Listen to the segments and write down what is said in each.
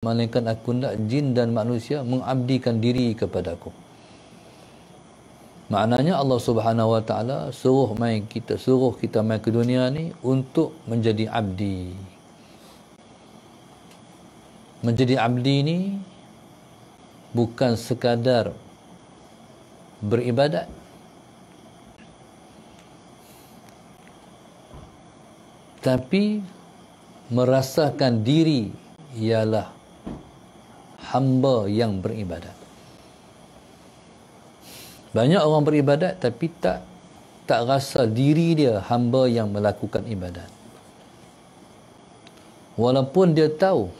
Malaikat aku nak jin dan manusia mengabdikan diri kepada aku. Maknanya Allah Subhanahu Wa Taala suruh mai kita suruh kita mai ke dunia ni untuk menjadi abdi. Menjadi abdi ni bukan sekadar beribadat. Tapi merasakan diri ialah hamba yang beribadat. Banyak orang beribadat tapi tak tak rasa diri dia hamba yang melakukan ibadat. Walaupun dia tahu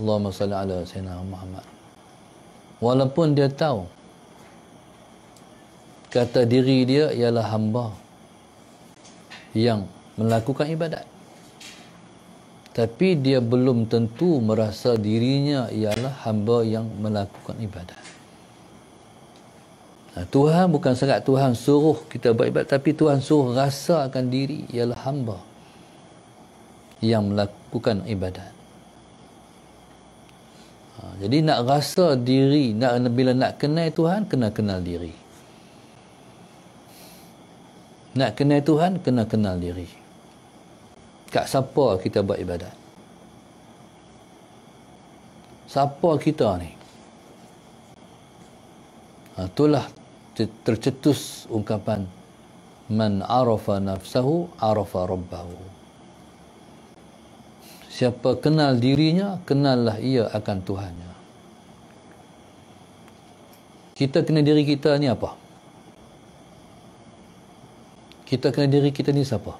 Allahumma salli ala sayyidina Muhammad. Walaupun dia tahu kata diri dia ialah hamba yang melakukan ibadat tapi dia belum tentu merasa dirinya ialah hamba yang melakukan ibadat. Nah, Tuhan bukan serat Tuhan suruh kita beribadah tapi Tuhan suruh rasa akan diri ialah hamba yang melakukan ibadat. Ha, jadi nak rasa diri, nak bila nak kenal Tuhan, kena kenal diri. Nak kenal Tuhan, kena kenal diri kat siapa kita buat ibadat siapa kita ni ha, itulah tercetus ungkapan man arafa nafsahu arafa rabbahu siapa kenal dirinya kenallah ia akan Tuhannya kita kenal diri kita ni apa kita kenal diri kita ni siapa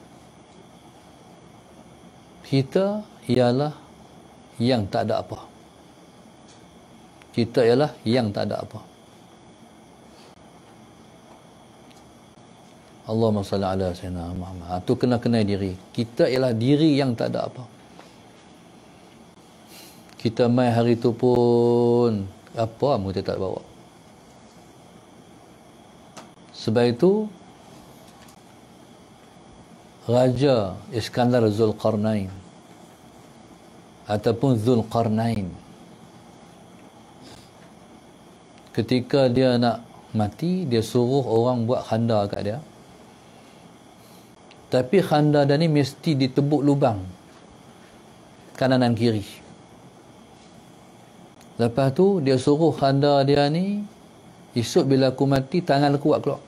kita ialah yang tak ada apa kita ialah yang tak ada apa Allah salli ala sayyidina Muhammad. Itu ah, kena kenai diri. Kita ialah diri yang tak ada apa. Kita mai hari itu pun apa pun kita tak bawa. Sebab itu Raja Iskandar Zulkarnain ataupun Zulkarnain ketika dia nak mati dia suruh orang buat khanda kat dia tapi khanda dia ni mesti ditebuk lubang kanan dan kiri lepas tu dia suruh khanda dia ni esok bila aku mati tangan aku buat keluar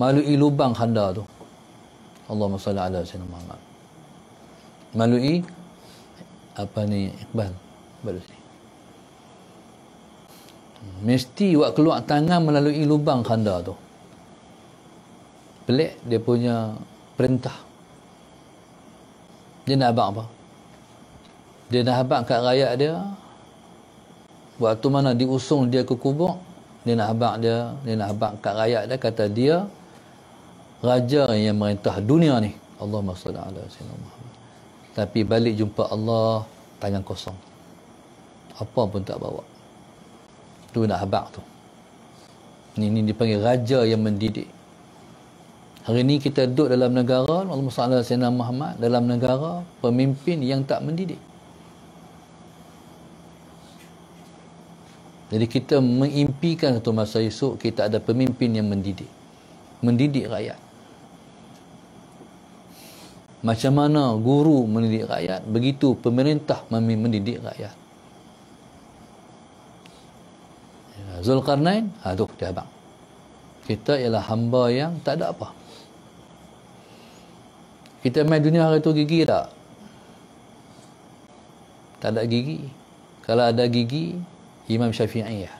melalui lubang khanda tu Allahumma salli ala sayyidina melalui apa ni Iqbal baru sini mesti awak keluar tangan melalui lubang khanda tu pelik dia punya perintah dia nak abang apa dia nak abang kat rakyat dia waktu mana diusung dia ke kubur dia nak abang dia dia nak abang kat rakyat dia kata dia raja yang merintah dunia ni Allahumma salli ala sayyidina Muhammad tapi balik jumpa Allah tangan kosong apa pun tak bawa tu nak habak tu ni ni dipanggil raja yang mendidik hari ni kita duduk dalam negara Allahumma salli ala sayyidina Muhammad dalam negara pemimpin yang tak mendidik Jadi kita mengimpikan satu masa esok kita ada pemimpin yang mendidik. Mendidik rakyat. Macam mana guru mendidik rakyat Begitu pemerintah mendidik rakyat Zulkarnain Aduh ha, dia abang Kita ialah hamba yang tak ada apa Kita main dunia hari tu gigi tak? Tak ada gigi Kalau ada gigi Imam Syafi'i ya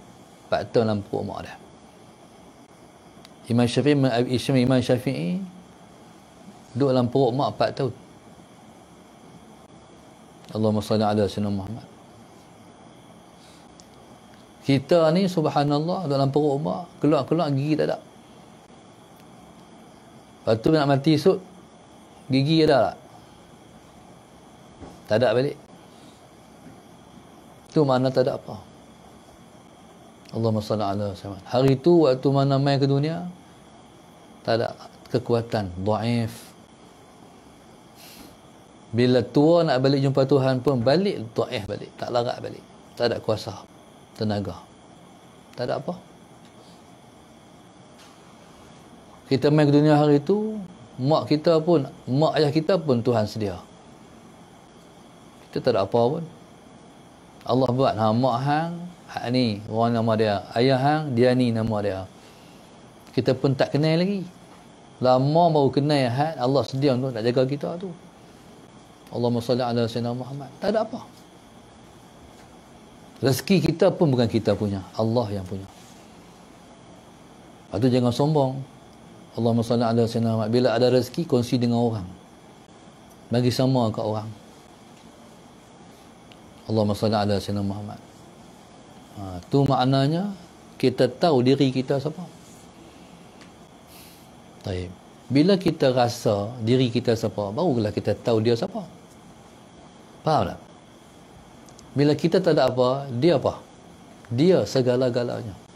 Pak Tuan Lampu Umar dah Imam Syafi'i Imam Syafi'i duduk dalam perut mak 4 tahun Allahumma salli ala sayyidina Muhammad kita ni subhanallah dalam perut mak keluar-keluar gigi tak ada lepas tu nak mati esok gigi ada tak tak ada balik tu mana tak ada apa Allahumma salli ala sayyidina hari tu waktu mana mai ke dunia tak ada kekuatan, daif, bila tua nak balik jumpa Tuhan pun balik eh balik. Tak larat balik. Tak ada kuasa. Tenaga. Tak ada apa. Kita main ke dunia hari itu, mak kita pun, mak ayah kita pun Tuhan sedia. Kita tak ada apa pun. Allah buat ha, mak hang, hak ni orang nama dia. Ayah hang, dia ni nama dia. Kita pun tak kenal lagi. Lama baru kenal hak, Allah sedia untuk nak jaga kita tu. Allah salli ala sayyidina Muhammad. Tak ada apa. Rezeki kita pun bukan kita punya. Allah yang punya. Lepas jangan sombong. Allah salli ala sayyidina Muhammad. Bila ada rezeki, kongsi dengan orang. Bagi sama ke orang. Allah salli ala sayyidina Muhammad. Ha, tu maknanya kita tahu diri kita siapa. Baik. Bila kita rasa diri kita siapa, barulah kita tahu dia siapa. Faham tak? Bila kita tak ada apa, dia apa? Dia segala-galanya.